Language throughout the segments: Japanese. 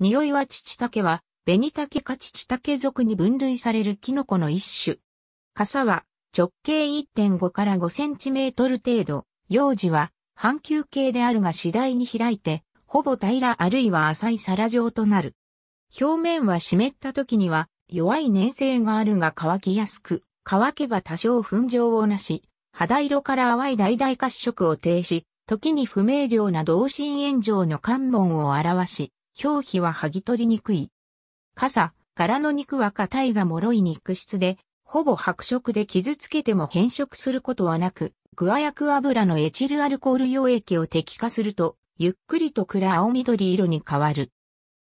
匂いはチチタケは、ベニタケかチチタケ属に分類されるキノコの一種。傘は直径1.5から5センチメートル程度、幼児は半球形であるが次第に開いて、ほぼ平らあるいは浅い皿状となる。表面は湿った時には弱い粘性があるが乾きやすく、乾けば多少粉状をなし、肌色から淡い橙褐色を呈し、時に不明瞭な同心炎状の関門を表し、表皮は剥ぎ取りにくい。傘、柄の肉は硬いが脆い肉質で、ほぼ白色で傷つけても変色することはなく、グアヤ油のエチルアルコール溶液を滴下すると、ゆっくりと暗青緑色に変わる。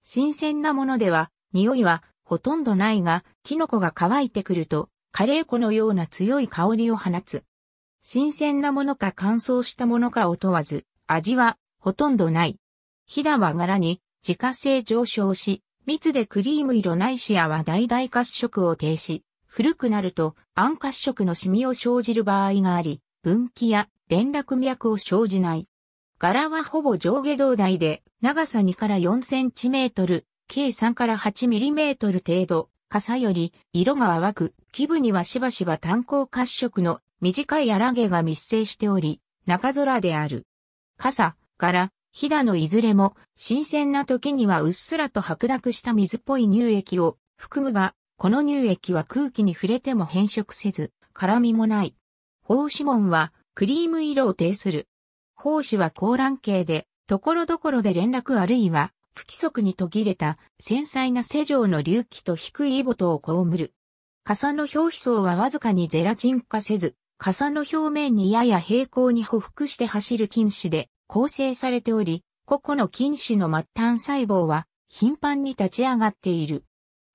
新鮮なものでは、匂いはほとんどないが、キノコが乾いてくると、カレー粉のような強い香りを放つ。新鮮なものか乾燥したものかを問わず、味はほとんどない。ひだは柄に自家製上昇し、蜜でクリーム色ないシアは大々褐色を停止、古くなると暗褐色のシミを生じる場合があり、分岐や連絡脈を生じない。柄はほぼ上下胴体で、長さ2から4センチメートル、計3から8ミリメートル程度、傘より色が淡く、基部にはしばしば炭鉱褐色の短い荒毛が密生しており、中空である。傘、柄、飛騨のいずれも、新鮮な時にはうっすらと白濁した水っぽい乳液を含むが、この乳液は空気に触れても変色せず、辛みもない。胞子紋はクリーム色を呈する。胞子は高卵形で、ところどころで連絡あるいは不規則に途切れた繊細な世錠の隆起と低いイボトを被る。傘の表皮層はわずかにゼラチン化せず、傘の表面にやや平行に匍匐して走る菌糸で、構成されており、個々の菌糸の末端細胞は頻繁に立ち上がっている。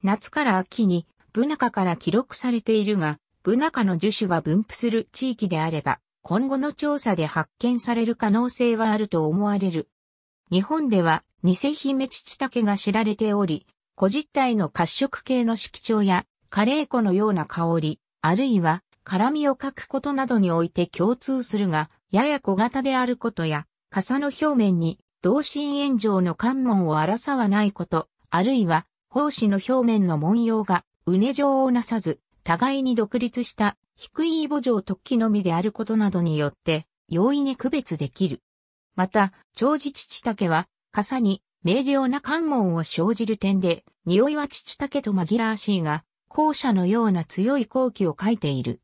夏から秋にブナ科から記録されているが、ブナ科の樹種が分布する地域であれば、今後の調査で発見される可能性はあると思われる。日本では、ニセヒメチチタケが知られており、古実体の褐色系の色調や、カレー粉のような香り、あるいは、辛味を欠くことなどにおいて共通するが、やや小型であることや、傘の表面に同心円状の関門を荒さはないこと、あるいは、胞子の表面の文様が、うね状をなさず、互いに独立した低い母状突起のみであることなどによって、容易に区別できる。また、長寿父竹は、傘に明瞭な関門を生じる点で、匂いは父竹と紛らわしいが、校舎のような強い後期を書いている。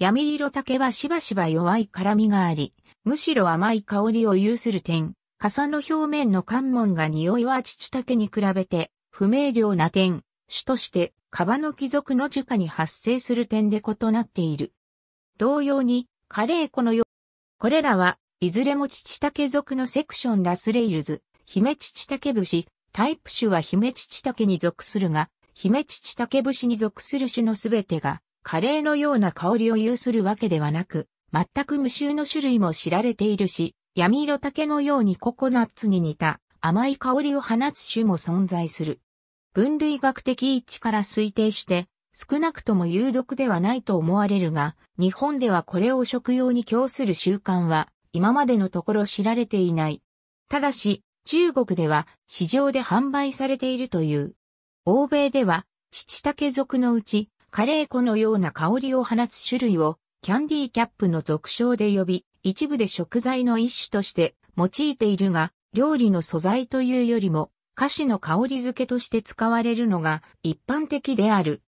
闇色竹はしばしば弱い辛みがあり、むしろ甘い香りを有する点、傘の表面の関門が匂いは父竹に比べて不明瞭な点、主としてカバの貴族の樹下に発生する点で異なっている。同様に、カレー粉のよこれらは、いずれも父竹族のセクションラスレイルズ、姫父竹節、タイプ種は姫父竹に属するが、姫父竹節に属する種のすべてが、カレーのような香りを有するわけではなく、全く無臭の種類も知られているし、闇色竹のようにココナッツに似た甘い香りを放つ種も存在する。分類学的位置から推定して、少なくとも有毒ではないと思われるが、日本ではこれを食用に供する習慣は、今までのところ知られていない。ただし、中国では市場で販売されているという。欧米では、父竹属のうち、カレー粉のような香りを放つ種類をキャンディーキャップの俗称で呼び、一部で食材の一種として用いているが、料理の素材というよりも、菓子の香り付けとして使われるのが一般的である。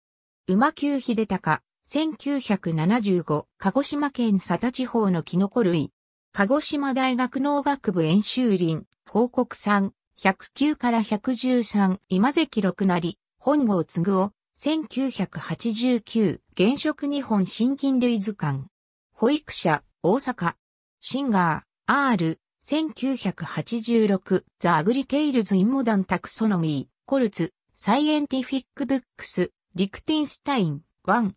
馬久秀高、1975、鹿児島県佐田地方のキノコ類。鹿児島大学農学部演習林、報告3、109から113、今関六なり、本郷継を、1989、現職日本新菌類図鑑。保育者、大阪。シンガー、R、1986、ザ・アグリケイルズ・インモダン・タクソノミー、コルツ、サイエンティフィック・ブックス、リクティンスタイン、1、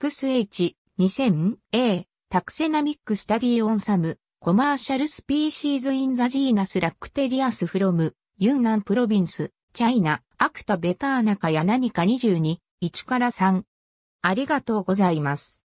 XH、2000、A、タクセナミック・スタディ・オン・サム、コマーシャル・スピーシーズ・イン・ザ・ジーナス・ラクテリアス・フロム、ユンナン・プロビンス。チャイナ、アクタベターナかや何か22、1から3。ありがとうございます。